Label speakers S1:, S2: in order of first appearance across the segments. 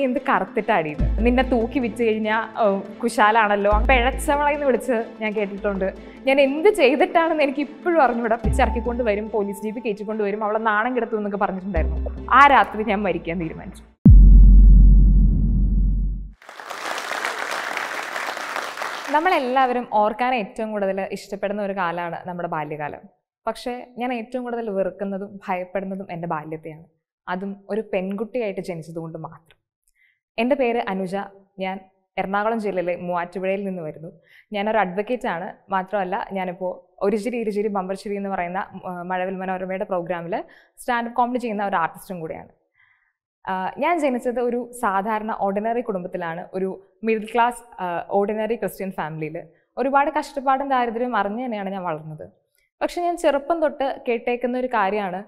S1: നീ എന്ത് കറുത്തിട്ടാടി നിന്നെ തൂക്കി വിച്ചു കഴിഞ്ഞാൽ കുശാലാണല്ലോ പിഴച്ചവളെന്ന് വിളിച്ച് ഞാൻ കേട്ടിട്ടുണ്ട് ഞാൻ എന്ത് ചെയ്തിട്ടാണെന്ന് എനിക്ക് ഇപ്പോഴും അറിഞ്ഞൂടെ പിച്ചിറക്കിക്കൊണ്ട് വരും പോലീസ് ജീപ്പ് കയറ്റിക്കൊണ്ട് വരും അവളെ നാണം കിടത്തു എന്നൊക്കെ പറഞ്ഞിട്ടുണ്ടായിരുന്നു ആ രാത്രി ഞാൻ മരിക്കാൻ തീരുമാനിച്ചു നമ്മളെല്ലാവരും ഓർക്കാൻ ഏറ്റവും കൂടുതൽ ഇഷ്ടപ്പെടുന്ന ഒരു കാലമാണ് നമ്മുടെ ബാല്യകാലം പക്ഷേ ഞാൻ ഏറ്റവും കൂടുതൽ വെറുക്കുന്നതും ഭയപ്പെടുന്നതും എൻ്റെ ബാല്യത്തെയാണ് അതും ഒരു പെൺകുട്ടിയായിട്ട് ജനിച്ചതുകൊണ്ട് മാത്രം എൻ്റെ പേര് അനുജ ഞാൻ എറണാകുളം ജില്ലയിലെ മൂവാറ്റുപുഴയിൽ നിന്ന് വരുന്നു ഞാനൊരു അഡ്വക്കേറ്റ് ആണ് മാത്രമല്ല ഞാനിപ്പോൾ ഒരുചിരി ഇരുചിരി ബമ്പർശ്ശേരി എന്ന് പറയുന്ന മഴവിൽ മനോരമയുടെ പ്രോഗ്രാമിൽ സ്റ്റാൻഡപ്പ് കോമഡി ചെയ്യുന്ന ഒരു ആർട്ടിസ്റ്റും കൂടിയാണ് ഞാൻ ജനിച്ചത് ഒരു സാധാരണ ഓർഡിനറി കുടുംബത്തിലാണ് ഒരു മിഡിൽ ക്ലാസ് ഓർഡിനറി ക്രിസ്ത്യൻ ഫാമിലിയിൽ ഒരുപാട് കഷ്ടപ്പാടും ദാരിദ്ര്യവും അറിഞ്ഞു തന്നെയാണ് ഞാൻ വളർന്നത് പക്ഷെ ഞാൻ ചെറുപ്പം തൊട്ട് കേട്ടേക്കുന്ന ഒരു കാര്യമാണ്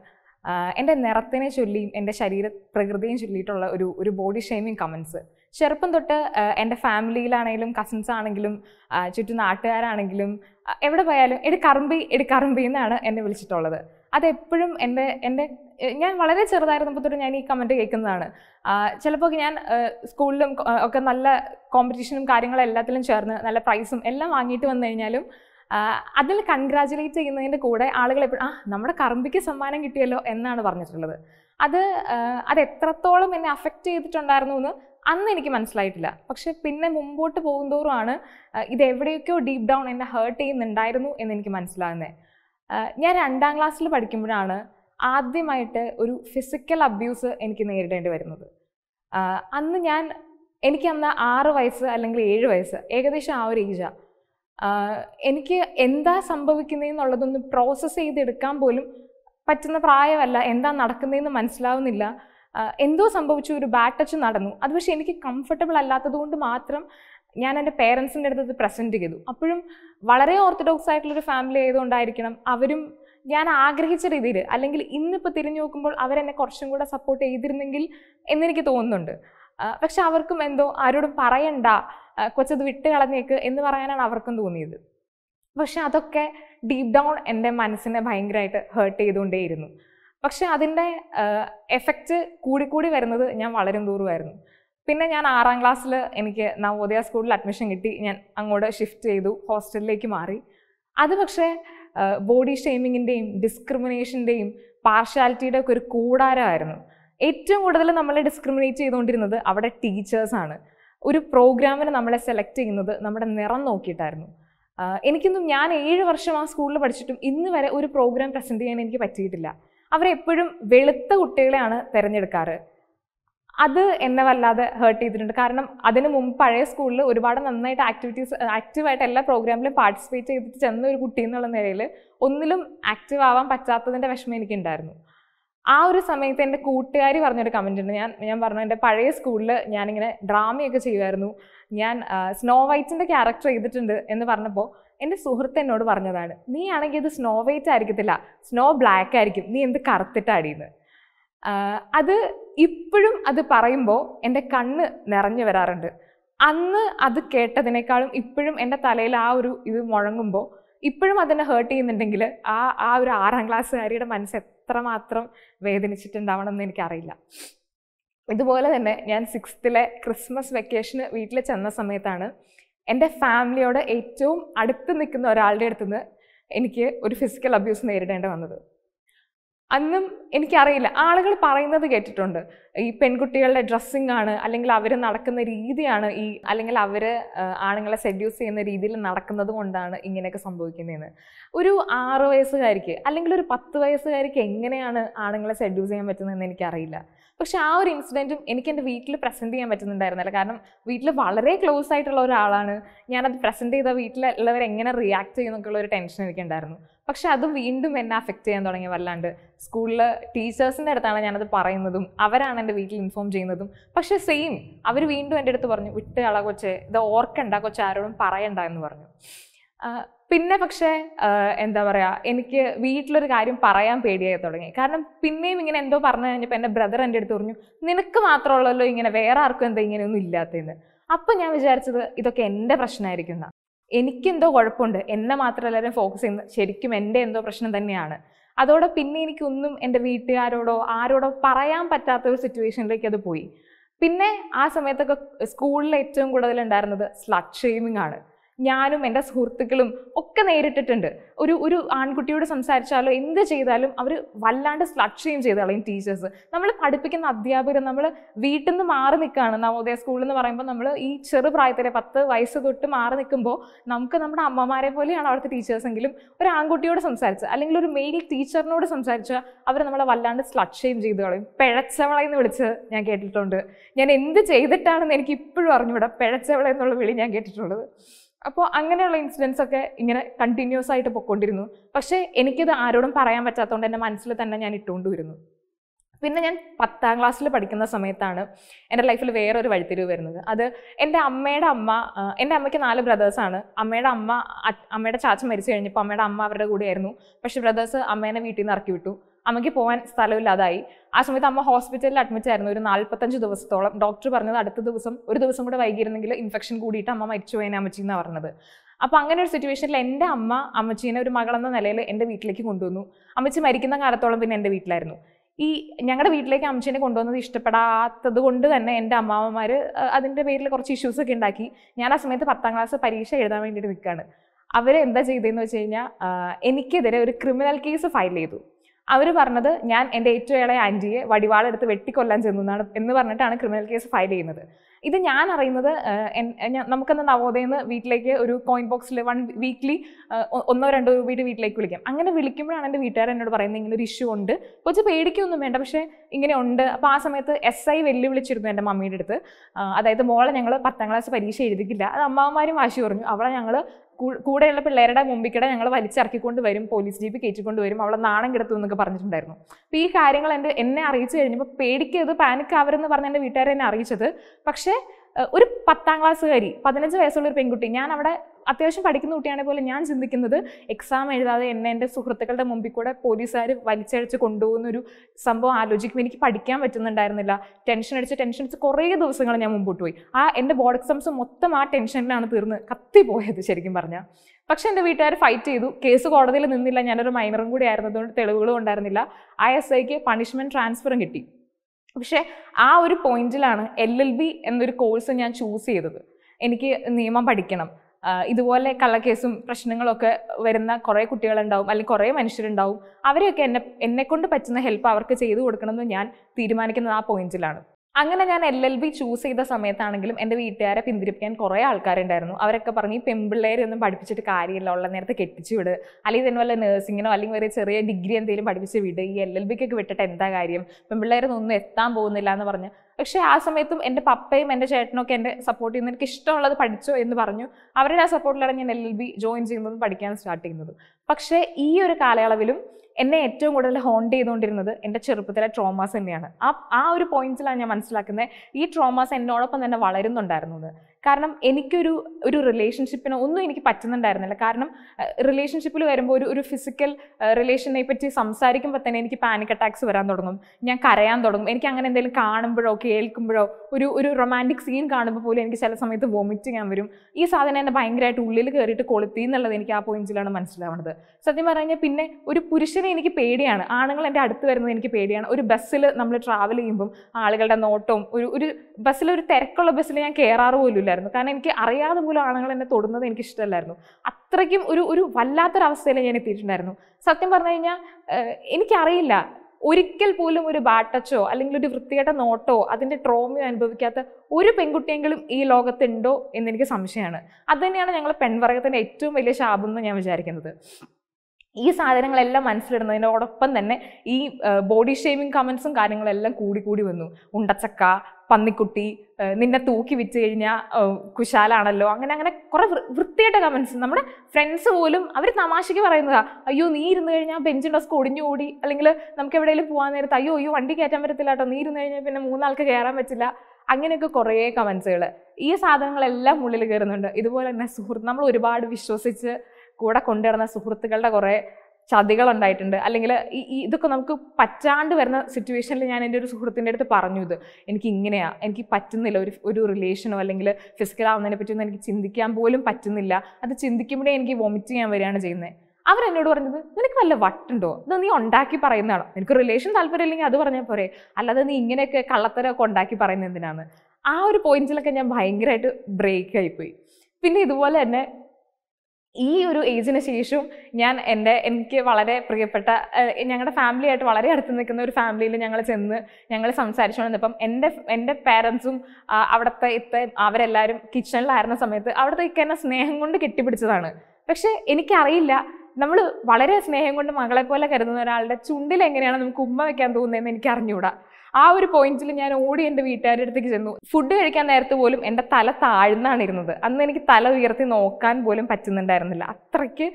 S1: എൻ്റെ നിറത്തിനെ ചൊല്ലിയും എൻ്റെ ശരീര പ്രകൃതിയും ചൊല്ലിയിട്ടുള്ള ഒരു ഒരു ബോഡി ഷെയ്മിങ് കമൻസ് ചെറുപ്പം തൊട്ട് എൻ്റെ ഫാമിലിയിലാണെങ്കിലും കസിൻസ് ആണെങ്കിലും ചുറ്റും നാട്ടുകാരാണെങ്കിലും എവിടെ പോയാലും എടി കറുമ്പി എടി കറുമ്പി എന്നാണ് എന്നെ വിളിച്ചിട്ടുള്ളത് അതെപ്പോഴും എൻ്റെ എൻ്റെ ഞാൻ വളരെ ചെറുതായിരുന്നപ്പോൾ തൊട്ട് ഞാൻ ഈ കമൻറ്റ് കേൾക്കുന്നതാണ് ചിലപ്പോൾ ഞാൻ സ്കൂളിലും ഒക്കെ നല്ല കോമ്പറ്റീഷനും കാര്യങ്ങളും എല്ലാത്തിലും ചേർന്ന് നല്ല പ്രൈസും എല്ലാം വാങ്ങിയിട്ട് വന്നു കഴിഞ്ഞാലും അതിൽ കൺഗ്രാജുലേറ്റ് ചെയ്യുന്നതിൻ്റെ കൂടെ ആളുകൾ എപ്പോഴും ആ നമ്മുടെ കറമ്പിക്ക് സമ്മാനം കിട്ടിയല്ലോ എന്നാണ് പറഞ്ഞിട്ടുള്ളത് അത് അത് എത്രത്തോളം എന്നെ അഫക്റ്റ് ചെയ്തിട്ടുണ്ടായിരുന്നു എന്ന് അന്ന് എനിക്ക് മനസ്സിലായിട്ടില്ല പക്ഷെ പിന്നെ മുമ്പോട്ട് പോകുന്തോറുമാണ് ഇത് എവിടെയൊക്കെയോ ഡീപ്പ് ഡൗൺ എന്നെ ഹേർട്ട് ചെയ്യുന്നുണ്ടായിരുന്നു എന്ന് എനിക്ക് മനസ്സിലാകുന്നത് ഞാൻ രണ്ടാം ക്ലാസ്സിൽ പഠിക്കുമ്പോഴാണ് ആദ്യമായിട്ട് ഒരു ഫിസിക്കൽ അബ്യൂസ് എനിക്ക് നേരിടേണ്ടി വരുന്നത് അന്ന് ഞാൻ എനിക്കന്ന് ആറ് വയസ്സ് അല്ലെങ്കിൽ ഏഴ് വയസ്സ് ഏകദേശം ആ ഒരു ഏജാണ് എനിക്ക് എന്താ സംഭവിക്കുന്നതെന്നുള്ളതൊന്ന് പ്രോസസ്സ് ചെയ്തെടുക്കാൻ പോലും പറ്റുന്ന പ്രായമല്ല എന്താ നടക്കുന്നതെന്ന് മനസ്സിലാവുന്നില്ല എന്തോ സംഭവിച്ചു ഒരു ബാക്ക് ടച്ച് നടന്നു അത് പക്ഷേ എനിക്ക് കംഫർട്ടബിൾ അല്ലാത്തത് കൊണ്ട് മാത്രം ഞാൻ എൻ്റെ പേരൻസിൻ്റെ അടുത്ത് പ്രസൻറ്റ് ചെയ്തു അപ്പോഴും വളരെ ഓർത്തഡോക്സ് ആയിട്ടുള്ളൊരു ഫാമിലി ആയതുകൊണ്ടായിരിക്കണം അവരും ഞാൻ ആഗ്രഹിച്ച രീതിയിൽ അല്ലെങ്കിൽ ഇന്നിപ്പോൾ തിരിഞ്ഞു നോക്കുമ്പോൾ അവരെന്നെ കുറച്ചും കൂടെ സപ്പോർട്ട് ചെയ്തിരുന്നെങ്കിൽ എന്നെനിക്ക് തോന്നുന്നുണ്ട് പക്ഷെ അവർക്കും എന്തോ ആരോടും പറയണ്ട കൊച്ചത് വിട്ട് കളഞ്ഞേക്ക് എന്ന് പറയാനാണ് അവർക്കും തോന്നിയത് പക്ഷെ അതൊക്കെ ഡീപ് ഡൗൺ എൻ്റെ മനസ്സിനെ ഭയങ്കരമായിട്ട് ഹേർട്ട് ചെയ്തുകൊണ്ടേയിരുന്നു പക്ഷെ അതിൻ്റെ എഫക്റ്റ് കൂടിക്കൂടി വരുന്നത് ഞാൻ വളരും ദൂരമായിരുന്നു പിന്നെ ഞാൻ ആറാം ക്ലാസ്സിൽ എനിക്ക് നവോദയ സ്കൂളിൽ അഡ്മിഷൻ കിട്ടി ഞാൻ അങ്ങോട്ട് ഷിഫ്റ്റ് ചെയ്തു ഹോസ്റ്റലിലേക്ക് മാറി അത് പക്ഷേ ബോഡി ഷെയ്മിങ്ങിൻ്റെയും ഡിസ്ക്രിമിനേഷൻ്റെയും പാർഷ്യാലിറ്റിയുടെ ഒക്കെ ഒരു കൂടാരമായിരുന്നു ഏറ്റവും കൂടുതൽ നമ്മളെ ഡിസ്ക്രിമിനേറ്റ് ചെയ്തുകൊണ്ടിരുന്നത് അവിടെ ടീച്ചേഴ്സാണ് ഒരു പ്രോഗ്രാമിന് നമ്മളെ സെലക്ട് ചെയ്യുന്നത് നമ്മുടെ നിറം നോക്കിയിട്ടായിരുന്നു എനിക്കൊന്നും ഞാൻ ഏഴ് വർഷം ആ സ്കൂളിൽ പഠിച്ചിട്ടും ഇന്ന് വരെ ഒരു പ്രോഗ്രാം പ്രസൻറ്റ് ചെയ്യാൻ എനിക്ക് പറ്റിയിട്ടില്ല അവരെപ്പോഴും വെളുത്ത കുട്ടികളെയാണ് തിരഞ്ഞെടുക്കാറ് അത് എന്നെ വല്ലാതെ ഹേർട്ട് ചെയ്തിട്ടുണ്ട് കാരണം അതിന് മുമ്പ് പഴയ സ്കൂളിൽ ഒരുപാട് നന്നായിട്ട് ആക്ടിവിറ്റീസ് ആക്റ്റീവായിട്ട് എല്ലാ പ്രോഗ്രാമിലും പാർട്ടിസിപ്പേറ്റ് ചെയ്തിട്ട് ചെന്ന ഒരു കുട്ടി എന്നുള്ള നിലയിൽ ഒന്നിലും ആക്റ്റീവ് ആവാൻ പറ്റാത്തതിൻ്റെ വിഷമം എനിക്കുണ്ടായിരുന്നു ആ ഒരു സമയത്ത് എൻ്റെ കൂട്ടുകാരി പറഞ്ഞൊരു കമൻ്റ് ഉണ്ട് ഞാൻ ഞാൻ പറഞ്ഞു എൻ്റെ പഴയ സ്കൂളിൽ ഞാനിങ്ങനെ ഡ്രാമയൊക്കെ ചെയ്യുമായിരുന്നു ഞാൻ സ്നോ വൈറ്റിൻ്റെ ക്യാരക്ടർ ചെയ്തിട്ടുണ്ട് എന്ന് പറഞ്ഞപ്പോൾ എൻ്റെ സുഹൃത്ത് എന്നോട് പറഞ്ഞതാണ് നീ ആണെങ്കിൽ ഇത് സ്നോ വൈറ്റ് ആയിരിക്കത്തില്ല സ്നോ ബ്ലാക്ക് ആയിരിക്കും നീ എന്ത് കറുത്തിട്ടാടിയെന്ന് അത് ഇപ്പോഴും അത് പറയുമ്പോൾ എൻ്റെ കണ്ണ് നിറഞ്ഞു വരാറുണ്ട് അന്ന് അത് കേട്ടതിനേക്കാളും ഇപ്പോഴും എൻ്റെ തലയിൽ ആ ഒരു ഇത് മുഴങ്ങുമ്പോൾ ഇപ്പോഴും അതിനെ ഹേർട്ട് ചെയ്യുന്നുണ്ടെങ്കിൽ ആ ആ ഒരു ആറാം ക്ലാസ്സുകാരിയുടെ മനസ്സ് എത്രമാത്രം വേദനിച്ചിട്ടുണ്ടാവണം എന്ന് എനിക്കറിയില്ല ഇതുപോലെ തന്നെ ഞാൻ സിക്സ്ത്തിലെ ക്രിസ്മസ് വെക്കേഷന് വീട്ടിൽ ചെന്ന സമയത്താണ് എൻ്റെ ഫാമിലിയോട് ഏറ്റവും അടുത്ത് നിൽക്കുന്ന ഒരാളുടെ അടുത്തുനിന്ന് എനിക്ക് ഒരു ഫിസിക്കൽ അബ്യൂസ് നേരിടേണ്ടി വന്നത് അന്നും എനിക്കറിയില്ല ആളുകൾ പറയുന്നത് കേട്ടിട്ടുണ്ട് ഈ പെൺകുട്ടികളുടെ ഡ്രസ്സിങ് ആണ് അല്ലെങ്കിൽ അവർ നടക്കുന്ന രീതിയാണ് ഈ അല്ലെങ്കിൽ അവർ ആണുങ്ങളെ സെഡ്യൂസ് ചെയ്യുന്ന രീതിയിൽ നടക്കുന്നത് കൊണ്ടാണ് ഇങ്ങനെയൊക്കെ സംഭവിക്കുന്നതെന്ന് ഒരു ആറ് വയസ്സുകാരിക്ക് അല്ലെങ്കിൽ ഒരു പത്ത് വയസ്സുകാരിക്ക് എങ്ങനെയാണ് ആണുങ്ങളെ സെഡ്യൂസ് ചെയ്യാൻ പറ്റുന്നതെന്ന് എനിക്കറിയില്ല പക്ഷെ ആ ഒരു ഇൻസിഡൻറ്റും എനിക്ക് എൻ്റെ വീട്ടിൽ പ്രസൻറ്റ് ചെയ്യാൻ പറ്റുന്നുണ്ടായിരുന്നില്ല കാരണം വീട്ടിൽ വളരെ ക്ലോസ് ആയിട്ടുള്ള ഒരാളാണ് ഞാനത് പ്രസൻറ്റ് ചെയ്ത വീട്ടിലുള്ളവർ എങ്ങനെ റിയാക്ട് ചെയ്യുന്നൊക്കെയുള്ള ഒരു ടെൻഷൻ എനിക്കുണ്ടായിരുന്നു പക്ഷെ അത് വീണ്ടും എന്നെ അഫക്റ്റ് ചെയ്യാൻ തുടങ്ങി വല്ലാണ്ട് സ്കൂളിലെ ടീച്ചേഴ്സിൻ്റെ അടുത്താണ് ഞാനത് പറയുന്നതും അവരാണ് എൻ്റെ വീട്ടിൽ ഇൻഫോം ചെയ്യുന്നതും പക്ഷെ സെയിം അവർ വീണ്ടും എൻ്റെ അടുത്ത് പറഞ്ഞു വിട്ട് കൊച്ചേ ഇത് ഓർക്കണ്ട കൊച്ചെ ആരോടും പറയണ്ട എന്ന് പറഞ്ഞു പിന്നെ പക്ഷേ എന്താ പറയുക എനിക്ക് വീട്ടിലൊരു കാര്യം പറയാൻ പേടിയായി തുടങ്ങി കാരണം പിന്നെയും ഇങ്ങനെ എന്തോ പറഞ്ഞു കഴിഞ്ഞപ്പോൾ എൻ്റെ ബ്രദർ എൻ്റെ അടുത്ത് പറഞ്ഞു നിനക്ക് മാത്രമുള്ളല്ലോ ഇങ്ങനെ വേറെ ആർക്കും എന്താ ഇങ്ങനെയൊന്നും ഇല്ലാത്തതെന്ന് അപ്പം ഞാൻ വിചാരിച്ചത് ഇതൊക്കെ എൻ്റെ പ്രശ്നമായിരിക്കുന്ന എനിക്കെന്തോ കുഴപ്പമുണ്ട് എന്നെ മാത്രം എല്ലാവരും ഫോക്കസ് ചെയ്യുന്ന ശരിക്കും എൻ്റെ എന്തോ പ്രശ്നം തന്നെയാണ് അതോടെ പിന്നെ എനിക്കൊന്നും എൻ്റെ വീട്ടുകാരോടോ ആരോടോ പറയാൻ പറ്റാത്ത ഒരു സിറ്റുവേഷനിലേക്ക് അത് പോയി പിന്നെ ആ സമയത്തൊക്കെ സ്കൂളിൽ ഏറ്റവും കൂടുതൽ ഉണ്ടായിരുന്നത് സ്ലട്ട് ഷെയ്മിംഗ് ആണ് ഞാനും എൻ്റെ സുഹൃത്തുക്കളും ഒക്കെ നേരിട്ടിട്ടുണ്ട് ഒരു ഒരു ആൺകുട്ടിയോട് സംസാരിച്ചാലോ എന്ത് ചെയ്താലും അവർ വല്ലാണ്ട് സ്ലക്ഷയും ചെയ്ത് കളയും ടീച്ചേഴ്സ് നമ്മൾ പഠിപ്പിക്കുന്ന അധ്യാപകർ നമ്മൾ വീട്ടിൽ നിന്ന് മാറി നിൽക്കുകയാണ് നവോദയ സ്കൂളിൽ എന്ന് പറയുമ്പോൾ നമ്മൾ ഈ ചെറുപ്രായത്തിലെ പത്ത് വയസ്സ് തൊട്ട് മാറി നിൽക്കുമ്പോൾ നമുക്ക് നമ്മുടെ അമ്മമാരെ പോലെയാണ് അവിടുത്തെ ടീച്ചേഴ്സെങ്കിലും ഒരു ആൺകുട്ടിയോട് സംസാരിച്ച് അല്ലെങ്കിൽ ഒരു മെയിൽ ടീച്ചറിനോട് സംസാരിച്ചാൽ അവർ നമ്മളെ വല്ലാണ്ട് സ്ലക്ഷയും ചെയ്ത് കളയും പിഴച്ചവളെന്ന് വിളിച്ച് ഞാൻ കേട്ടിട്ടുണ്ട് ഞാൻ എന്ത് ചെയ്തിട്ടാണെന്ന് എനിക്ക് ഇപ്പോഴും അറിഞ്ഞുവിടാം പിഴച്ചവളെന്നുള്ള വിളി ഞാൻ കേട്ടിട്ടുള്ളത് അപ്പോൾ അങ്ങനെയുള്ള ഇൻസിഡൻസ് ഒക്കെ ഇങ്ങനെ കണ്ടിന്യൂസ് ആയിട്ട് പൊക്കോണ്ടിരുന്നു പക്ഷേ എനിക്കിത് ആരോടും പറയാൻ പറ്റാത്തതുകൊണ്ട് എൻ്റെ മനസ്സിൽ തന്നെ ഞാൻ ഇട്ടുകൊണ്ടിരുന്നു പിന്നെ ഞാൻ പത്താം ക്ലാസ്സിൽ പഠിക്കുന്ന സമയത്താണ് എൻ്റെ ലൈഫിൽ വേറൊരു വഴിത്തിരിവ് വരുന്നത് അത് എൻ്റെ അമ്മയുടെ അമ്മ എൻ്റെ അമ്മയ്ക്ക് നാല് ബ്രദേഴ്സാണ് അമ്മയുടെ അമ്മ അമ്മയുടെ ചാച്ച മരിച്ചു കഴിഞ്ഞപ്പോൾ അമ്മയുടെ അമ്മ അവരുടെ കൂടെയായിരുന്നു പക്ഷേ ബ്രദേഴ്സ് അമ്മേനെ വീട്ടിൽ നിന്ന് ഇറക്കി വിട്ടു അമ്മയ്ക്ക് പോകാൻ സ്ഥലമില്ലാതായി ആ സമയത്ത് അമ്മ ഹോസ്പിറ്റലിൽ അഡ്മിറ്റ് ആയിരുന്നു ഒരു നാൽപ്പത്തഞ്ച് ദിവസത്തോളം ഡോക്ടർ പറഞ്ഞത് അടുത്ത ദിവസം ഒരു ദിവസം കൂടെ വൈകിയിരുന്നെങ്കിൽ ഇൻഫെക്ഷൻ കൂടിയിട്ട് അമ്മ മരിച്ചു പോയേനെ അമ്മച്ചി എന്നാണ് പറഞ്ഞത് അപ്പോൾ അങ്ങനെ ഒരു സിറ്റുവേഷനിൽ എൻ്റെ അമ്മ അമ്മച്ചീനെ ഒരു മകളെന്ന നിലയിൽ എൻ്റെ വീട്ടിലേക്ക് കൊണ്ടുവന്നു അമ്മച്ചി മരിക്കുന്ന കാലത്തോളം പിന്നെ എൻ്റെ വീട്ടിലായിരുന്നു ഈ ഞങ്ങളുടെ വീട്ടിലേക്ക് അമ്മച്ചീനെ കൊണ്ടുവന്നത് ഇഷ്ടപ്പെടാത്തത് കൊണ്ട് തന്നെ എൻ്റെ അമ്മാവന്മാർ അതിൻ്റെ പേരിൽ കുറച്ച് ഒക്കെ ഉണ്ടാക്കി ഞാൻ ആ സമയത്ത് പത്താം ക്ലാസ് പരീക്ഷ എഴുതാൻ വേണ്ടിയിട്ട് നിൽക്കുകയാണ് അവർ എന്താ ചെയ്തതെന്ന് വെച്ച് കഴിഞ്ഞാൽ എനിക്കെതിരെ ഒരു ക്രിമിനൽ കേസ് ഫയൽ ചെയ്തു അവർ പറഞ്ഞത് ഞാൻ എൻ്റെ ഏറ്റവും ഇളയ ആൻറ്റിയെ വടിവാളെടുത്ത് വെട്ടിക്കൊല്ലാൻ ചെന്നു എന്നാണ് എന്ന് പറഞ്ഞിട്ടാണ് ക്രിമിനൽ കേസ് ഫയൽ ചെയ്യുന്നത് ഇത് ഞാൻ അറിയുന്നത് നമുക്കെന്ന് നവോദയിൽ വീട്ടിലേക്ക് ഒരു കോയിൻ ബോക്സിൽ വൺ വീക്ക്ലി ഒന്നോ രണ്ടോ രൂപയുടെ വീട്ടിലേക്ക് വിളിക്കാം അങ്ങനെ വിളിക്കുമ്പോഴാണ് എൻ്റെ വീട്ടുകാർ എന്നോട് പറയുന്നത് ഇങ്ങനെ ഒരു ഇഷ്യൂ ഉണ്ട് കൊച്ചു പേടിക്കൊന്നും വേണ്ട പക്ഷേ ഇങ്ങനെ ഉണ്ട് അപ്പോൾ ആ സമയത്ത് എസ് ഐ വെല്ലുവിളിച്ചിരുന്നു എൻ്റെ മമ്മിയുടെ അടുത്ത് അതായത് മോളെ ഞങ്ങൾ പത്താം ക്ലാസ് പരീക്ഷ എഴുതിക്കില്ല അത് അമ്മാവന്മാരും വാശി പറഞ്ഞു അവളെ ഞങ്ങൾ കൂടെയുള്ള പിള്ളേരുടെ മുമ്പിക്കടെ ഞങ്ങൾ വലിച്ചിറക്കിക്കൊണ്ട് വരും പോലീസ് ജീപ്പ് കയറ്റിക്കൊണ്ട് വരും അവളെ നാണം കിടത്തു എന്നൊക്കെ പറഞ്ഞിട്ടുണ്ടായിരുന്നു അപ്പോൾ ഈ കാര്യങ്ങൾ എൻ്റെ എന്നെ അറിയിച്ചു കഴിഞ്ഞപ്പോൾ പേടിക്കരുത് പാനിക് ആവരുതെന്ന് പറഞ്ഞ എൻ്റെ വീട്ടുകാരെന്നെ അറിയിച്ചത് പക്ഷേ ഒരു പത്താം ക്ലാസ്സുകാരി പതിനഞ്ച് വയസ്സുള്ള ഒരു പെൺകുട്ടി ഞാൻ അവിടെ അത്യാവശ്യം പഠിക്കുന്ന കുട്ടിയാണെ പോലെ ഞാൻ ചിന്തിക്കുന്നത് എക്സാം എഴുതാതെ എന്നെ എൻ്റെ സുഹൃത്തുക്കളുടെ മുമ്പിൽ കൂടെ പോലീസുകാർ വലിച്ചഴിച്ച് കൊണ്ടുപോകുന്നൊരു ഒരു സംഭവം ആലോചിക്കുമ്പോൾ എനിക്ക് പഠിക്കാൻ പറ്റുന്നുണ്ടായിരുന്നില്ല ടെൻഷൻ അടിച്ച് ടെൻഷൻ അടിച്ച് കുറേ ദിവസങ്ങൾ ഞാൻ മുമ്പോട്ട് പോയി ആ എൻ്റെ ബോർഡ് എക്സാംസ് മൊത്തം ആ ടെൻഷനിലാണ് തീർന്ന് കത്തി ശരിക്കും പറഞ്ഞാൽ പക്ഷെ എൻ്റെ വീട്ടുകാർ ഫൈറ്റ് ചെയ്തു കേസ് കോടതിയിൽ നിന്നില്ല ഞാനൊരു മൈനറും കൂടി ആയിരുന്നതുകൊണ്ട് തെളിവുകളും ഉണ്ടായിരുന്നില്ല ആ എസ് ഐക്ക് പണിഷ്മെൻറ്റ് ട്രാൻസ്ഫറും കിട്ടി പക്ഷേ ആ ഒരു പോയിന്റിലാണ് എൽ എൽ ബി എന്നൊരു കോഴ്സ് ഞാൻ ചൂസ് ചെയ്തത് എനിക്ക് നിയമം പഠിക്കണം ഇതുപോലെ കള്ളക്കേസും പ്രശ്നങ്ങളൊക്കെ വരുന്ന കുറേ കുട്ടികളുണ്ടാവും അല്ലെങ്കിൽ കുറേ മനുഷ്യരുണ്ടാവും അവരെയൊക്കെ എന്നെ എന്നെക്കൊണ്ട് പറ്റുന്ന ഹെൽപ്പ് അവർക്ക് ചെയ്തു കൊടുക്കണമെന്ന് ഞാൻ തീരുമാനിക്കുന്നത് ആ പോയിന്റിലാണ് അങ്ങനെ ഞാൻ എൽ എൽ ബി ചൂസ് ചെയ്ത സമയത്താണെങ്കിലും എൻ്റെ വീട്ടുകാരെ പിന്തിരിപ്പിക്കാൻ കുറേ ആൾക്കാരുണ്ടായിരുന്നു അവരൊക്കെ പറഞ്ഞ് ഈ ഒന്നും പഠിപ്പിച്ചിട്ട് കാര്യമില്ല ഉള്ള നേരത്തെ കെട്ടിച്ചു വിട് അല്ലെങ്കിൽ ഇതിന് വല്ല നേഴ്സിങ്ങിനോ അല്ലെങ്കിൽ വേറെ ചെറിയ ഡിഗ്രി എന്തെങ്കിലും പഠിപ്പിച്ച് വിട് ഈ എൽ എൽ ബിക്കൊക്കെ വിട്ടിട്ട് എന്താ കാര്യം പെമ്പിള്ളേരൊന്നും എത്താൻ പോകുന്നില്ല എന്ന് പറഞ്ഞു പക്ഷേ ആ സമയത്തും എൻ്റെ പപ്പയും എൻ്റെ ചേട്ടനൊക്കെ എൻ്റെ സപ്പോർട്ട് ചെയ്യുന്ന എനിക്ക് ഇഷ്ടമുള്ളത് പഠിച്ചോ എന്ന് പറഞ്ഞു അവരുടെ ആ സപ്പോർട്ടിലാണ് ഞാൻ എൽ എൽ ബി ജോയിൻ ചെയ്യുന്നതും പഠിക്കാൻ സ്റ്റാർട്ട് ചെയ്യുന്നത് പക്ഷേ ഈ ഒരു കാലയളവിലും എന്നെ ഏറ്റവും കൂടുതൽ ഹോണ്ട് ചെയ്തുകൊണ്ടിരുന്നത് എൻ്റെ ചെറുപ്പത്തിലെ ട്രോമാസ് തന്നെയാണ് ആ ആ ഒരു പോയിന്റ്സിലാണ് ഞാൻ മനസ്സിലാക്കുന്നത് ഈ ട്രോമാസ് എന്നോടൊപ്പം തന്നെ വളരുന്നുണ്ടായിരുന്നു കാരണം എനിക്കൊരു ഒരു റിലേഷൻഷിപ്പിനോ ഒന്നും എനിക്ക് പറ്റുന്നുണ്ടായിരുന്നില്ല കാരണം റിലേഷൻഷിപ്പിൽ വരുമ്പോൾ ഒരു ഒരു ഫിസിക്കൽ റിലേഷനെ പറ്റി സംസാരിക്കുമ്പോൾ തന്നെ എനിക്ക് പാനിക് അറ്റാക്സ് വരാൻ തുടങ്ങും ഞാൻ കരയാൻ തുടങ്ങും എനിക്ക് അങ്ങനെ എന്തെങ്കിലും കാണുമ്പോഴോ കേൾക്കുമ്പോഴോ ഒരു ഒരു റൊമാൻറ്റിക് സീൻ കാണുമ്പോൾ പോലും എനിക്ക് ചില സമയത്ത് വോമിറ്റ് ചെയ്യാൻ വരും ഈ സാധനം എന്നെ ഭയങ്കരമായിട്ട് ഉള്ളിൽ കയറിയിട്ട് കൊളുത്തി എന്നുള്ളത് എനിക്ക് ആ പോയിന്റിലാണ് മനസ്സിലാവുന്നത് സത്യം പറഞ്ഞു പിന്നെ ഒരു പുരുഷനെ എനിക്ക് പേടിയാണ് ആണുങ്ങൾ എൻ്റെ അടുത്ത് വരുന്നത് എനിക്ക് പേടിയാണ് ഒരു ബസ്സിൽ നമ്മൾ ട്രാവൽ ചെയ്യുമ്പം ആളുകളുടെ നോട്ടവും ഒരു ഒരു ബസ്സിൽ ഒരു തിരക്കുള്ള ബസ്സിൽ ഞാൻ കയറാറ് പോലുമില്ല ചെയ്യില്ലായിരുന്നു കാരണം എനിക്ക് അറിയാതെ പോലും ആണുങ്ങൾ എന്നെ തൊടുന്നത് എനിക്ക് ഇഷ്ടമല്ലായിരുന്നു അത്രയ്ക്കും ഒരു ഒരു വല്ലാത്തൊരവസ്ഥയിൽ ഞാൻ എത്തിയിട്ടുണ്ടായിരുന്നു സത്യം പറഞ്ഞു കഴിഞ്ഞാൽ എനിക്കറിയില്ല ഒരിക്കൽ പോലും ഒരു ബാട്ടച്ചോ അല്ലെങ്കിൽ ഒരു വൃത്തികെട്ട നോട്ടോ അതിൻ്റെ ട്രോമയോ അനുഭവിക്കാത്ത ഒരു പെൺകുട്ടിയെങ്കിലും ഈ ലോകത്തുണ്ടോ എന്നെനിക്ക് സംശയമാണ് അതുതന്നെയാണ് ഞങ്ങൾ പെൺവർഗത്തിൻ്റെ ഏറ്റവും വലിയ ശാപം എന്ന് ഞാൻ വിചാരിക്കുന്നത് ഈ സാധനങ്ങളെല്ലാം മനസ്സിലിടുന്നതിനോടൊപ്പം തന്നെ ഈ ബോഡി ഷേവിങ് കമൻസും കാര്യങ്ങളെല്ലാം കൂടി കൂടി വന്നു ഉണ്ടച്ചക്ക പന്നിക്കുട്ടി നിന്നെ തൂക്കി വിറ്റ് കഴിഞ്ഞാൽ കുശാലാണല്ലോ അങ്ങനെ അങ്ങനെ കുറേ വൃത്തിയായിട്ട് കമൻസ് നമ്മുടെ ഫ്രണ്ട്സ് പോലും അവർ തമാശയ്ക്ക് പറയുന്നതാ അയ്യോ നീ ഇരുന്ന് കഴിഞ്ഞാൽ ബെഞ്ചിൻ്റെ ഡെസ്ക് ഒടിഞ്ഞു ഓടി അല്ലെങ്കിൽ നമുക്ക് എവിടെയെങ്കിലും പോകാൻ നേരത്ത് അയ്യോ അയ്യോ വണ്ടി കയറ്റാൻ പറ്റത്തില്ല കേട്ടോ നീ ഇരുന്ന് കഴിഞ്ഞാൽ പിന്നെ മൂന്നാൾക്ക് കയറാൻ പറ്റില്ല അങ്ങനെയൊക്കെ കുറേ കമൻസുകൾ ഈ സാധനങ്ങളെല്ലാം ഉള്ളിൽ കയറുന്നുണ്ട് ഇതുപോലെ തന്നെ സുഹൃത്ത് നമ്മൾ ഒരുപാട് വിശ്വസിച്ച് കൂടെ കൊണ്ടുവരുന്ന സുഹൃത്തുക്കളുടെ കുറേ ചതികൾ ഉണ്ടായിട്ടുണ്ട് അല്ലെങ്കിൽ ഈ ഇതൊക്കെ നമുക്ക് പറ്റാണ്ട് വരുന്ന സിറ്റുവേഷനിൽ ഞാൻ എൻ്റെ ഒരു സുഹൃത്തിൻ്റെ അടുത്ത് പറഞ്ഞു ഇത് എനിക്ക് ഇങ്ങനെയാണ് എനിക്ക് പറ്റുന്നില്ല ഒരു ഒരു റിലേഷനോ അല്ലെങ്കിൽ ഫിസിക്കൽ ആവുന്നതിനെ പറ്റിയൊന്നും എനിക്ക് ചിന്തിക്കാൻ പോലും പറ്റുന്നില്ല അത് ചിന്തിക്കുമ്പോഴേ എനിക്ക് വൊമിറ്റ് ചെയ്യാൻ വരികയാണ് ചെയ്യുന്നത് അവരെന്നോട് പറഞ്ഞത് നിനക്ക് വല്ല വട്ടുണ്ടോ ഇത് നീ ഉണ്ടാക്കി പറയുന്നതാണ് എനിക്ക് റിലേഷൻ താല്പര്യമില്ലെങ്കിൽ അത് പറഞ്ഞാൽ പോരെ അല്ലാതെ നീ ഇങ്ങനെയൊക്കെ കള്ളത്തരമൊക്കെ ഉണ്ടാക്കി പറയുന്ന എന്തിനാണ് ആ ഒരു പോയിന്റിലൊക്കെ ഞാൻ ഭയങ്കരമായിട്ട് ബ്രേക്ക് ആയിപ്പോയി പിന്നെ ഇതുപോലെ തന്നെ ഈ ഒരു ഏജിന് ശേഷവും ഞാൻ എൻ്റെ എനിക്ക് വളരെ പ്രിയപ്പെട്ട ഞങ്ങളുടെ ഫാമിലി ആയിട്ട് വളരെ അടുത്ത് നിൽക്കുന്ന ഒരു ഫാമിലിയിൽ ഞങ്ങൾ ചെന്ന് ഞങ്ങൾ സംസാരിച്ചുകൊണ്ടിരുന്നപ്പം എൻ്റെ എൻ്റെ പേരൻസും അവിടുത്തെ ഇത്ത അവരെല്ലാവരും കിച്ചണിലായിരുന്ന സമയത്ത് അവിടുത്തെ ഇക്ക എന്നെ സ്നേഹം കൊണ്ട് കെട്ടിപ്പിടിച്ചതാണ് പക്ഷേ എനിക്കറിയില്ല നമ്മൾ വളരെ സ്നേഹം കൊണ്ട് മകളെ പോലെ കരുതുന്ന ഒരാളുടെ ചുണ്ടിൽ എങ്ങനെയാണ് നമുക്ക് ഉമ്മ വെക്കാൻ തോന്നുന്നതെന്ന് എനിക്ക് അറിഞ്ഞുകൂടാ ആ ഒരു പോയിന്റിൽ ഞാൻ ഓടി എൻ്റെ വീട്ടുകാരുടെ അടുത്തേക്ക് ചെന്നു ഫുഡ് കഴിക്കാൻ നേരത്തെ പോലും എൻ്റെ തല താഴ്ന്നാണ് ഇരുന്നത് അന്ന് എനിക്ക് തല ഉയർത്തി നോക്കാൻ പോലും പറ്റുന്നുണ്ടായിരുന്നില്ല അത്രയ്ക്ക്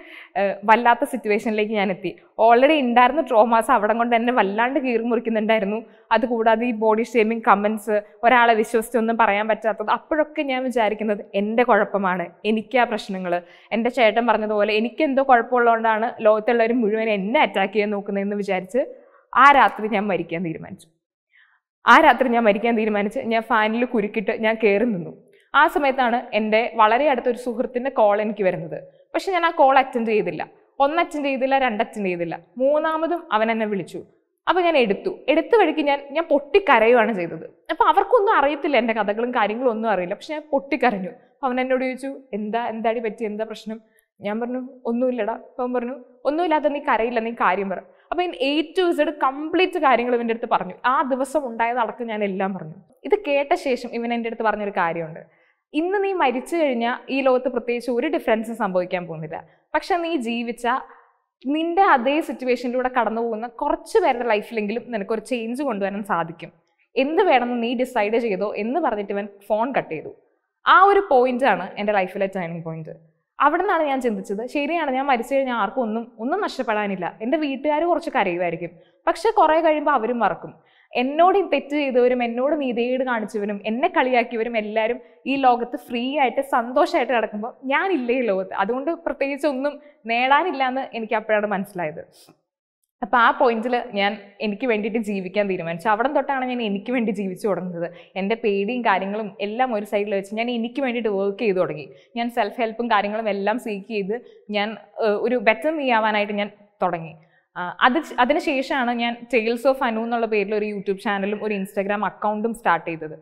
S1: വല്ലാത്ത സിറ്റുവേഷനിലേക്ക് ഞാൻ എത്തി ഓൾറെഡി ഉണ്ടായിരുന്ന ട്രോമാസ് അവിടെ കൊണ്ട് എന്നെ വല്ലാണ്ട് കീറി മുറിക്കുന്നുണ്ടായിരുന്നു അതുകൂടാതെ ഈ ബോഡി ഷേമിങ് കമൻസ് ഒരാളെ വിശ്വസിച്ചൊന്നും പറയാൻ പറ്റാത്തത് അപ്പോഴൊക്കെ ഞാൻ വിചാരിക്കുന്നത് എൻ്റെ കുഴപ്പമാണ് എനിക്ക് ആ പ്രശ്നങ്ങൾ എൻ്റെ ചേട്ടൻ പറഞ്ഞതുപോലെ എനിക്കെന്തോ കുഴപ്പമുള്ളതുകൊണ്ടാണ് ലോകത്തുള്ളവർ മുഴുവൻ എന്നെ അറ്റാക്ക് ചെയ്യാൻ നോക്കുന്നതെന്ന് വിചാരിച്ച് ആ രാത്രി ഞാൻ മരിക്കാൻ തീരുമാനിച്ചു ആ രാത്രി ഞാൻ മരിക്കാൻ തീരുമാനിച്ച് ഞാൻ ഫാനിൽ കുരുക്കിട്ട് ഞാൻ കയറി നിന്നു ആ സമയത്താണ് എൻ്റെ വളരെ അടുത്തൊരു സുഹൃത്തിൻ്റെ കോൾ എനിക്ക് വരുന്നത് പക്ഷെ ഞാൻ ആ കോൾ അറ്റൻഡ് ചെയ്തില്ല ഒന്ന് അറ്റൻഡ് ചെയ്തില്ല രണ്ട് അറ്റൻഡ് ചെയ്തില്ല മൂന്നാമതും അവൻ എന്നെ വിളിച്ചു അപ്പോൾ ഞാൻ എടുത്തു എടുത്ത വഴിക്ക് ഞാൻ ഞാൻ പൊട്ടിക്കരയുവാണ് ചെയ്തത് അപ്പോൾ അവർക്കൊന്നും അറിയത്തില്ല എൻ്റെ കഥകളും കാര്യങ്ങളും ഒന്നും അറിയില്ല പക്ഷെ ഞാൻ പൊട്ടിക്കരഞ്ഞു അപ്പോൾ അവൻ എന്നോട് ചോദിച്ചു എന്താ എന്താടി പറ്റി എന്താ പ്രശ്നം ഞാൻ പറഞ്ഞു ഒന്നുമില്ലടാ അപ്പം പറഞ്ഞു ഒന്നുമില്ലാതെ നീ കരയില്ല നീ കാര്യം പറ അപ്പോൾ എ ടു ഇസഡ് കംപ്ലീറ്റ് കാര്യങ്ങൾ ഇവൻ്റെ അടുത്ത് പറഞ്ഞു ആ ദിവസം ഉണ്ടായതടക്കം ഞാൻ എല്ലാം പറഞ്ഞു ഇത് കേട്ട ശേഷം ഇവൻ എൻ്റെ അടുത്ത് പറഞ്ഞൊരു കാര്യമുണ്ട് ഇന്ന് നീ മരിച്ചു കഴിഞ്ഞാൽ ഈ ലോകത്ത് പ്രത്യേകിച്ച് ഒരു ഡിഫറൻസും സംഭവിക്കാൻ പോകുന്നില്ല പക്ഷെ നീ ജീവിച്ച നിന്റെ അതേ സിറ്റുവേഷനിലൂടെ കടന്നു പോകുന്ന കുറച്ച് പേരുടെ ലൈഫിലെങ്കിലും നിനക്കൊരു ചേഞ്ച് കൊണ്ടുവരാൻ സാധിക്കും എന്ത് വേണമെന്ന് നീ ഡിസൈഡ് ചെയ്തോ എന്ന് പറഞ്ഞിട്ട് ഇവൻ ഫോൺ കട്ട് ചെയ്തു ആ ഒരു പോയിന്റാണ് എൻ്റെ ലൈഫിലെ ടേണിംഗ് പോയിന്റ് അവിടെ നിന്നാണ് ഞാൻ ചിന്തിച്ചത് ശരിയാണ് ഞാൻ മരിച്ചു കഴിഞ്ഞാൽ ആർക്കും ഒന്നും ഒന്നും നഷ്ടപ്പെടാനില്ല എൻ്റെ വീട്ടുകാർ കുറച്ച് കരയുമായിരിക്കും പക്ഷെ കുറേ കഴിയുമ്പോൾ അവരും മറക്കും എന്നോട് തെറ്റ് ചെയ്തവരും എന്നോട് നീതേട് കാണിച്ചവരും എന്നെ കളിയാക്കിയവരും എല്ലാവരും ഈ ലോകത്ത് ഫ്രീ ആയിട്ട് സന്തോഷമായിട്ട് കിടക്കുമ്പോൾ ഞാനില്ലേ ഈ ലോകത്ത് അതുകൊണ്ട് പ്രത്യേകിച്ച് ഒന്നും നേടാനില്ല എന്ന് എനിക്ക് അപ്പോഴാണ് മനസ്സിലായത് അപ്പോൾ ആ പോയിന്റിൽ ഞാൻ എനിക്ക് വേണ്ടിയിട്ട് ജീവിക്കാൻ തീരുമാനിച്ചു അവിടെ തൊട്ടാണ് ഞാൻ എനിക്ക് വേണ്ടി ജീവിച്ചു തുടങ്ങുന്നത് എൻ്റെ പേടിയും കാര്യങ്ങളും എല്ലാം ഒരു സൈഡിൽ വെച്ച് ഞാൻ എനിക്ക് വേണ്ടിയിട്ട് വർക്ക് ചെയ്തു തുടങ്ങി ഞാൻ സെൽഫ് ഹെൽപ്പും കാര്യങ്ങളും എല്ലാം സീക്ക് ചെയ്ത് ഞാൻ ഒരു ബെറ്റർ മീ ആവാനായിട്ട് ഞാൻ തുടങ്ങി അത് അതിനുശേഷമാണ് ഞാൻ ടെയിൽസ് ഓഫ് അനു എന്നുള്ള പേരിൽ ഒരു യൂട്യൂബ് ചാനലും ഒരു ഇൻസ്റ്റാഗ്രാം അക്കൗണ്ടും സ്റ്റാർട്ട് ചെയ്തത്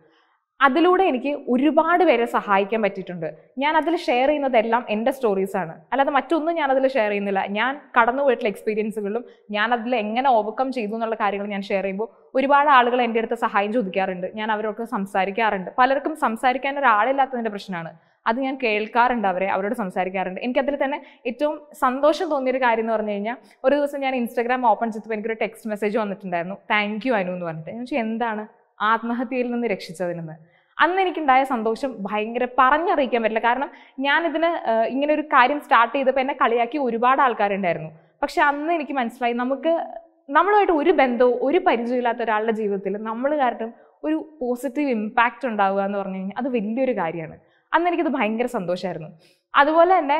S1: അതിലൂടെ എനിക്ക് ഒരുപാട് പേരെ സഹായിക്കാൻ പറ്റിയിട്ടുണ്ട് ഞാൻ അതിൽ ഷെയർ ചെയ്യുന്നതെല്ലാം എൻ്റെ സ്റ്റോറീസാണ് അല്ലാതെ മറ്റൊന്നും ഞാൻ അതിൽ ഷെയർ ചെയ്യുന്നില്ല ഞാൻ കടന്നു പോയിട്ടുള്ള എക്സ്പീരിയൻസുകളും ഞാൻ അതിൽ എങ്ങനെ ഓവർകം ചെയ്തു എന്നുള്ള കാര്യങ്ങൾ ഞാൻ ഷെയർ ചെയ്യുമ്പോൾ ഒരുപാട് ആളുകൾ എൻ്റെ അടുത്ത് സഹായം ചോദിക്കാറുണ്ട് ഞാൻ അവരോട് സംസാരിക്കാറുണ്ട് പലർക്കും സംസാരിക്കാൻ ഒരാളില്ലാത്തതിൻ്റെ പ്രശ്നമാണ് അത് ഞാൻ കേൾക്കാറുണ്ട് അവരെ അവരോട് സംസാരിക്കാറുണ്ട് എനിക്കതിൽ തന്നെ ഏറ്റവും സന്തോഷം തോന്നിയൊരു കാര്യം എന്ന് പറഞ്ഞു കഴിഞ്ഞാൽ ഒരു ദിവസം ഞാൻ ഇൻസ്റ്റാഗ്രാം ഓപ്പൺ ചെയ്തപ്പോൾ എനിക്കൊരു ടെക്സ്റ്റ് മെസ്സേജ് വന്നിട്ടുണ്ടായിരുന്നു താങ്ക് യു അനു എന്ന് പറഞ്ഞിട്ട് എന്താണ് ആത്മഹത്യയിൽ നിന്ന് രക്ഷിച്ചതിനെന്ന് അന്ന് എനിക്കുണ്ടായ സന്തോഷം ഭയങ്കര പറഞ്ഞറിയിക്കാൻ പറ്റില്ല കാരണം ഞാനിതിന് ഇങ്ങനെ ഒരു കാര്യം സ്റ്റാർട്ട് ചെയ്തപ്പോൾ എന്നെ കളിയാക്കി ഒരുപാട് ആൾക്കാരുണ്ടായിരുന്നു പക്ഷെ അന്ന് എനിക്ക് മനസ്സിലായി നമുക്ക് നമ്മളുമായിട്ട് ഒരു ബന്ധവും ഒരു പരിചയമില്ലാത്ത ഒരാളുടെ ജീവിതത്തിൽ നമ്മൾ കാരണം ഒരു പോസിറ്റീവ് ഇമ്പാക്റ്റ് ഉണ്ടാവുക എന്ന് പറഞ്ഞു കഴിഞ്ഞാൽ അത് വലിയൊരു കാര്യമാണ് അന്ന് എനിക്കത് ഭയങ്കര സന്തോഷമായിരുന്നു അതുപോലെ തന്നെ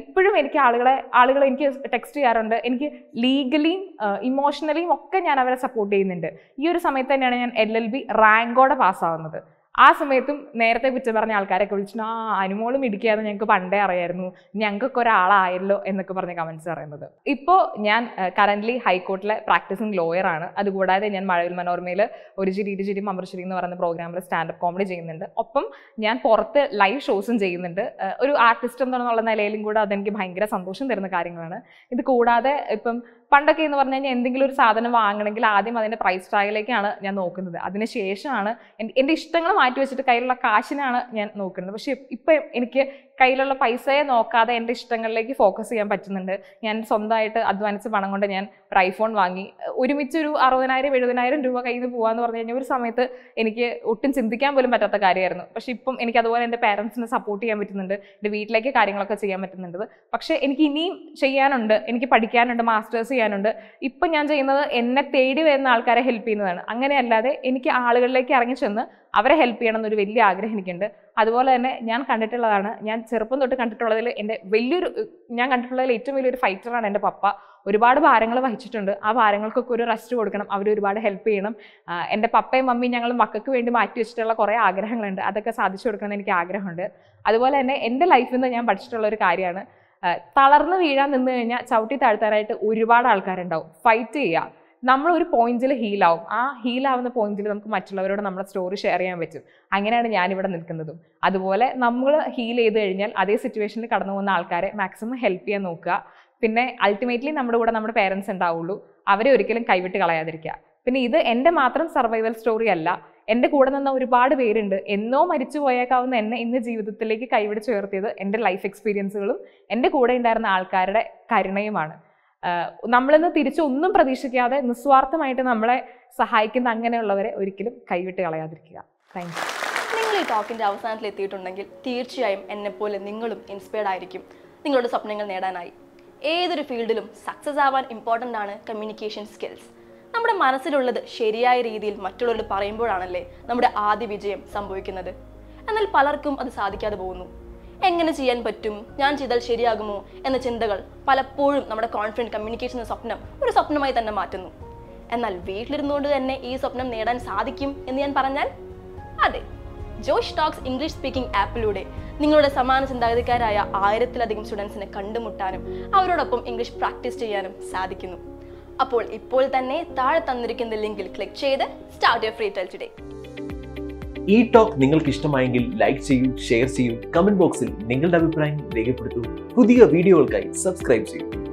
S1: ഇപ്പോഴും എനിക്ക് ആളുകളെ ആളുകൾ എനിക്ക് ടെക്സ്റ്റ് ചെയ്യാറുണ്ട് എനിക്ക് ലീഗലിയും ഇമോഷണലിയും ഒക്കെ ഞാൻ അവരെ സപ്പോർട്ട് ചെയ്യുന്നുണ്ട് ഈ ഒരു സമയത്ത് തന്നെയാണ് ഞാൻ എൽ എൽ ബി റാങ്കോടെ പാസ്സാവുന്നത് ആ സമയത്തും നേരത്തെ കുറ്റം പറഞ്ഞ ആൾക്കാരൊക്കെ വിളിച്ചു ആ അനുമോളും ഇടിക്കുകയെന്ന് ഞങ്ങൾക്ക് പണ്ടേ അറിയായിരുന്നു ഞങ്ങൾക്കൊക്കെ ഒരാളായല്ലോ എന്നൊക്കെ പറഞ്ഞ കമൻസ് പറയുന്നത് ഇപ്പോൾ ഞാൻ കറൻ്റ്ലി ഹൈക്കോർട്ടിലെ പ്രാക്ടീസിങ് ലോയർ ആണ് അതുകൂടാതെ ഞാൻ മഴവിൽ മനോരമയിൽ ഒരു ചിരി ചിരി മമർശ്ശേരി എന്ന് പറയുന്ന പ്രോഗ്രാമിൽ സ്റ്റാൻഡപ്പ് കോമഡി ചെയ്യുന്നുണ്ട് ഒപ്പം ഞാൻ പുറത്ത് ലൈവ് ഷോസും ചെയ്യുന്നുണ്ട് ഒരു ആർട്ടിസ്റ്റ് എന്നുള്ള നിലയിലും കൂടെ അതെനിക്ക് ഭയങ്കര സന്തോഷം തരുന്ന കാര്യങ്ങളാണ് ഇത് കൂടാതെ ഇപ്പം പണ്ടൊക്കെ എന്ന് പറഞ്ഞു കഴിഞ്ഞാൽ എന്തെങ്കിലും ഒരു സാധനം വാങ്ങണമെങ്കിൽ ആദ്യം അതിൻ്റെ പ്രൈസ് ടാഗിലേക്കാണ് ഞാൻ നോക്കുന്നത് അതിനുശേഷമാണ് എൻ്റെ ഇഷ്ടങ്ങൾ മാറ്റി വെച്ചിട്ട് കയ്യിലുള്ള കാശിനാണ് ഞാൻ നോക്കുന്നത് പക്ഷേ ഇപ്പം എനിക്ക് കയ്യിലുള്ള പൈസയെ നോക്കാതെ എൻ്റെ ഇഷ്ടങ്ങളിലേക്ക് ഫോക്കസ് ചെയ്യാൻ പറ്റുന്നുണ്ട് ഞാൻ സ്വന്തമായിട്ട് അധ്വാനിച്ച പണം കൊണ്ട് ഞാൻ ഒരു ഐഫോൺ വാങ്ങി ഒരുമിച്ച് ഒരു അറുപതിനായിരം എഴുപതിനായിരം രൂപ കയ്യിൽ നിന്ന് പോകാമെന്ന് പറഞ്ഞു കഴിഞ്ഞാൽ ഒരു സമയത്ത് എനിക്ക് ഒട്ടും ചിന്തിക്കാൻ പോലും പറ്റാത്ത കാര്യമായിരുന്നു പക്ഷെ ഇപ്പം എനിക്ക് അതുപോലെ എൻ്റെ പാരൻസിനെ സപ്പോർട്ട് ചെയ്യാൻ പറ്റുന്നുണ്ട് എൻ്റെ വീട്ടിലേക്ക് കാര്യങ്ങളൊക്കെ ചെയ്യാൻ പറ്റുന്നുണ്ട് പക്ഷേ എനിക്ക് ഇനിയും ചെയ്യാനുണ്ട് എനിക്ക് പഠിക്കാനുണ്ട് മാസ്റ്റേഴ്സ് ചെയ്യാനുണ്ട് ഇപ്പം ഞാൻ ചെയ്യുന്നത് എന്നെ തേടി വരുന്ന ആൾക്കാരെ ഹെൽപ്പ് ചെയ്യുന്നതാണ് അങ്ങനെയല്ലാതെ എനിക്ക് ആളുകളിലേക്ക് ഇറങ്ങി ചെന്ന് അവരെ ഹെൽപ്പ് ചെയ്യണം എന്നൊരു വലിയ ആഗ്രഹം എനിക്കുണ്ട് അതുപോലെ തന്നെ ഞാൻ കണ്ടിട്ടുള്ളതാണ് ഞാൻ ചെറുപ്പം തൊട്ട് കണ്ടിട്ടുള്ളതിൽ എൻ്റെ വലിയൊരു ഞാൻ കണ്ടിട്ടുള്ളതിൽ ഏറ്റവും വലിയൊരു ഫൈറ്ററാണ് എൻ്റെ പപ്പ ഒരുപാട് ഭാരങ്ങൾ വഹിച്ചിട്ടുണ്ട് ആ ഭാരങ്ങൾക്കൊക്കെ ഒരു റെസ്റ്റ് കൊടുക്കണം അവരെ ഒരുപാട് ഹെൽപ്പ് ചെയ്യണം എൻ്റെ പപ്പയും മമ്മിയും ഞങ്ങൾ മക്കൾക്ക് വേണ്ടി മാറ്റി വെച്ചിട്ടുള്ള കുറേ ആഗ്രഹങ്ങളുണ്ട് അതൊക്കെ സാധിച്ചു കൊടുക്കണമെന്ന് എനിക്ക് ആഗ്രഹമുണ്ട് അതുപോലെ തന്നെ എൻ്റെ ലൈഫിൽ നിന്ന് ഞാൻ പഠിച്ചിട്ടുള്ള ഒരു കാര്യമാണ് തളർന്നു വീഴാൻ നിന്ന് കഴിഞ്ഞാൽ ചവിട്ടി താഴ്ത്താനായിട്ട് ഒരുപാട് ആൾക്കാരുണ്ടാവും ഫൈറ്റ് ചെയ്യുക നമ്മൾ ഒരു പോയിന്റിൽ ഹീലാവും ആ ഹീലാവുന്ന പോയിന്റിൽ നമുക്ക് മറ്റുള്ളവരോട് നമ്മുടെ സ്റ്റോറി ഷെയർ ചെയ്യാൻ പറ്റും അങ്ങനെയാണ് ഞാനിവിടെ നിൽക്കുന്നതും അതുപോലെ നമ്മൾ ഹീൽ ചെയ്ത് കഴിഞ്ഞാൽ അതേ സിറ്റുവേഷനിൽ കടന്നു പോകുന്ന ആൾക്കാരെ മാക്സിമം ഹെൽപ്പ് ചെയ്യാൻ നോക്കുക പിന്നെ അൾട്ടിമേറ്റ്ലി നമ്മുടെ കൂടെ നമ്മുടെ പേരൻസ് ഉണ്ടാവുള്ളൂ അവരെ ഒരിക്കലും കൈവിട്ട് കളയാതിരിക്കുക പിന്നെ ഇത് എൻ്റെ മാത്രം സർവൈവൽ സ്റ്റോറി അല്ല എൻ്റെ കൂടെ നിന്ന ഒരുപാട് പേരുണ്ട് എന്നോ മരിച്ചു പോയേക്കാവുന്ന എന്നെ ഇന്ന് ജീവിതത്തിലേക്ക് കൈവിടിച്ചുയർത്തിയത് എൻ്റെ ലൈഫ് എക്സ്പീരിയൻസുകളും എൻ്റെ കൂടെ ഉണ്ടായിരുന്ന ആൾക്കാരുടെ കരുണയുമാണ് നമ്മളിന്ന് തിരിച്ചു ഒന്നും പ്രതീക്ഷിക്കാതെ നിസ്വാർത്ഥമായിട്ട് നമ്മളെ സഹായിക്കുന്ന അങ്ങനെയുള്ളവരെ ഒരിക്കലും കൈവിട്ട് കളയാതിരിക്കുക താങ്ക് നിങ്ങൾ ഈ ടോക്കിൻ്റെ അവസാനത്തിൽ എത്തിയിട്ടുണ്ടെങ്കിൽ തീർച്ചയായും എന്നെപ്പോലെ നിങ്ങളും ഇൻസ്പയർഡ് ആയിരിക്കും നിങ്ങളുടെ സ്വപ്നങ്ങൾ നേടാനായി ഏതൊരു ഫീൽഡിലും സക്സസ് ആവാൻ ഇമ്പോർട്ടൻ്റ് ആണ് കമ്മ്യൂണിക്കേഷൻ സ്കിൽസ് നമ്മുടെ മനസ്സിലുള്ളത് ശരിയായ രീതിയിൽ മറ്റുള്ളവർ പറയുമ്പോഴാണല്ലേ നമ്മുടെ ആദ്യ വിജയം സംഭവിക്കുന്നത് എന്നാൽ പലർക്കും അത് സാധിക്കാതെ പോകുന്നു എങ്ങനെ ചെയ്യാൻ പറ്റും ഞാൻ ചെയ്താൽ ശരിയാകുമോ എന്ന ചിന്തകൾ പലപ്പോഴും നമ്മുടെ കോൺഫിഡൻറ്റ് കമ്മ്യൂണിക്കേഷൻ എന്ന സ്വപ്നം ഒരു സ്വപ്നമായി തന്നെ മാറ്റുന്നു എന്നാൽ വീട്ടിലിരുന്നുകൊണ്ട് തന്നെ ഈ സ്വപ്നം നേടാൻ സാധിക്കും എന്ന് ഞാൻ പറഞ്ഞാൽ അതെ ജോഷ് ടോക്സ് ഇംഗ്ലീഷ് സ്പീക്കിംഗ് ആപ്പിലൂടെ നിങ്ങളുടെ സമാന ചിന്താഗതിക്കാരായ ആയിരത്തിലധികം സ്റ്റുഡൻസിനെ കണ്ടുമുട്ടാനും അവരോടൊപ്പം ഇംഗ്ലീഷ് പ്രാക്ടീസ് ചെയ്യാനും സാധിക്കുന്നു അപ്പോൾ ഇപ്പോൾ തന്നെ താഴെ തന്നിരിക്കുന്ന ലിങ്കിൽ ക്ലിക്ക് ചെയ്ത് start your free trial today ഈ ടോക്ക് നിങ്ങൾക്ക് ഇഷ്ടമായെങ്കിൽ ലൈക്ക് ചെയ്യൂ ഷെയർ ചെയ്യൂ കമന്റ് ബോക്സിൽ നിങ്ങളുടെ അഭിപ്രായം രേഖപ്പെടുത്തൂ പുതിയ വീഡിയോകൾക്കായി സബ്സ്ക്രൈബ് ചെയ്യൂ